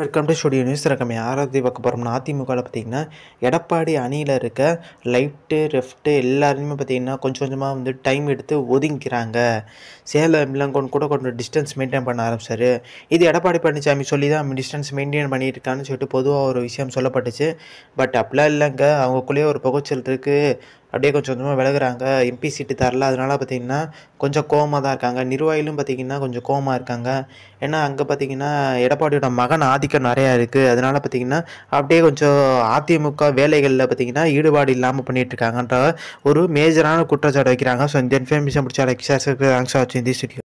welcome to studio news ரகமே ஆறாவது பார்க்க போகிறோம்னா அதிமுகவில் பார்த்திங்கன்னா எடப்பாடி அணியில் இருக்க லைட்டு ரெஃப்ட்டு எல்லாருமே பார்த்திங்கன்னா கொஞ்சம் கொஞ்சமாக வந்து டைம் எடுத்து ஒதுங்கிக்கிறாங்க சேலம் கொண்டு கூட கொஞ்சம் டிஸ்டன்ஸ் மெயின்டைன் பண்ண ஆரம்பிச்சார் இது எடப்பாடி பழனிசாமி சொல்லி தான் டிஸ்டன்ஸ் மெயின்டைன் பண்ணியிருக்கான்னு சொல்லிட்டு பொதுவாக ஒரு விஷயம் சொல்லப்பட்டுச்சு பட் அப்படிலாம் இல்லைங்க அவங்களுக்குள்ளேயே ஒரு புகைச்சல் இருக்குது அப்படியே கொஞ்சம் கொஞ்சமாக விலகுறாங்க எம்பி சீட்டு தரல அதனால் பார்த்திங்கன்னா கொஞ்சம் கோமாக தான் இருக்காங்க நிர்வாகிலும் பார்த்திங்கன்னா கொஞ்சம் கோமாக இருக்காங்க ஏன்னா அங்கே பார்த்திங்கன்னா எடப்பாடியோட மகன் ஆதிக்கம் நிறையா இருக்குது அதனால் பார்த்திங்கன்னா அப்படியே கொஞ்சம் அதிமுக வேலைகளில் பார்த்திங்கன்னா ஈடுபாடு இல்லாமல் இருக்காங்கன்ற ஒரு மேஜரான குற்றச்சாட்டு வைக்கிறாங்க ஸோ இந்த இன்ஃபர்மேஷன் பிடிச்சா எக்ஸாஸ் தேங்க்ஸ் ஆச்சு இந்த ஸ்டுடியோ